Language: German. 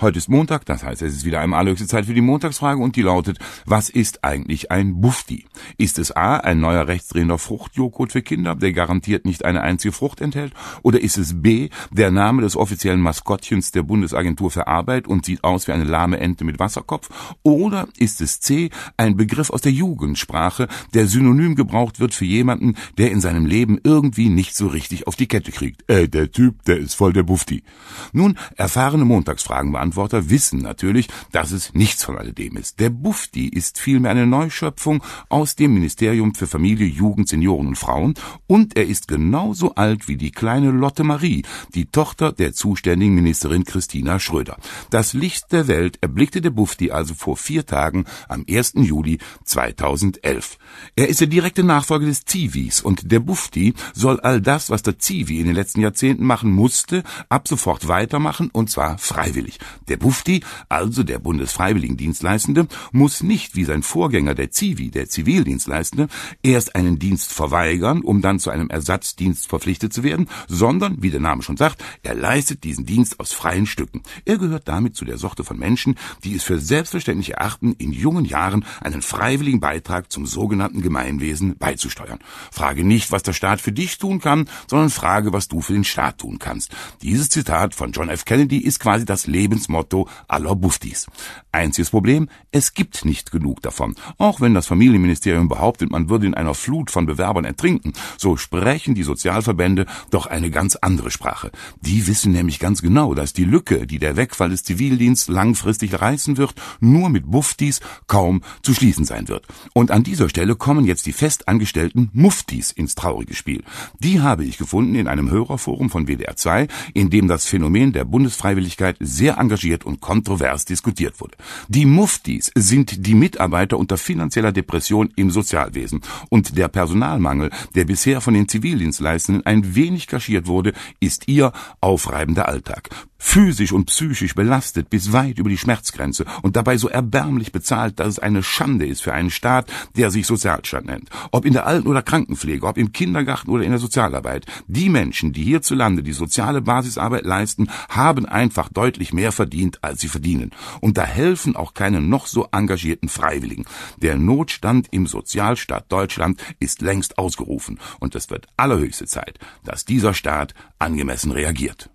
Heute ist Montag, das heißt, es ist wieder einmal höchste Zeit für die Montagsfrage und die lautet, was ist eigentlich ein Bufti? Ist es A, ein neuer rechtsdrehender Fruchtjoghurt für Kinder, der garantiert nicht eine einzige Frucht enthält? Oder ist es B, der Name des offiziellen Maskottchens der Bundesagentur für Arbeit und sieht aus wie eine lahme Ente mit Wasserkopf? Oder ist es C, ein Begriff aus der Jugendsprache, der synonym gebraucht wird für jemanden, der in seinem Leben irgendwie nicht so richtig auf die Kette kriegt? Äh, der Typ, der ist voll der Bufti. Nun, erfahrene Montagsfragen waren Anbieterverantworter wissen natürlich, dass es nichts von alledem ist. Der Bufdi ist vielmehr eine Neuschöpfung aus dem Ministerium für Familie, Jugend, Senioren und Frauen und er ist genauso alt wie die kleine Lotte Marie, die Tochter der zuständigen Ministerin Christina Schröder. Das Licht der Welt erblickte der Bufdi also vor vier Tagen am 1. Juli 2011. Er ist der direkte Nachfolger des Zivis und der Bufdi soll all das, was der Zivi in den letzten Jahrzehnten machen musste, ab sofort weitermachen und zwar freiwillig. Der Bufti, also der Bundesfreiwilligendienstleistende, muss nicht wie sein Vorgänger der Zivi, der Zivildienstleistende, erst einen Dienst verweigern, um dann zu einem Ersatzdienst verpflichtet zu werden, sondern, wie der Name schon sagt, er leistet diesen Dienst aus freien Stücken. Er gehört damit zu der Sorte von Menschen, die es für selbstverständlich erachten, in jungen Jahren einen freiwilligen Beitrag zum sogenannten Gemeinwesen beizusteuern. Frage nicht, was der Staat für dich tun kann, sondern frage, was du für den Staat tun kannst. Dieses Zitat von John F. Kennedy ist quasi das Lebens Lebensmotto aller Buftis. Einziges Problem, es gibt nicht genug davon. Auch wenn das Familienministerium behauptet, man würde in einer Flut von Bewerbern ertrinken, so sprechen die Sozialverbände doch eine ganz andere Sprache. Die wissen nämlich ganz genau, dass die Lücke, die der Wegfall des Zivildienst langfristig reißen wird, nur mit Buftis kaum zu schließen sein wird. Und an dieser Stelle kommen jetzt die festangestellten Muftis ins traurige Spiel. Die habe ich gefunden in einem Hörerforum von WDR 2, in dem das Phänomen der Bundesfreiwilligkeit sehr engagiert engagiert und kontrovers diskutiert wurde. Die Muftis sind die Mitarbeiter unter finanzieller Depression im Sozialwesen und der Personalmangel, der bisher von den Zivildienstleistenden ein wenig kaschiert wurde, ist ihr aufreibender Alltag. Physisch und psychisch belastet bis weit über die Schmerzgrenze und dabei so erbärmlich bezahlt, dass es eine Schande ist für einen Staat, der sich Sozialstaat nennt. Ob in der Alten- oder Krankenpflege, ob im Kindergarten oder in der Sozialarbeit. Die Menschen, die hierzulande die soziale Basisarbeit leisten, haben einfach deutlich mehr verdient verdient, als sie verdienen. Und da helfen auch keine noch so engagierten Freiwilligen. Der Notstand im Sozialstaat Deutschland ist längst ausgerufen. Und es wird allerhöchste Zeit, dass dieser Staat angemessen reagiert.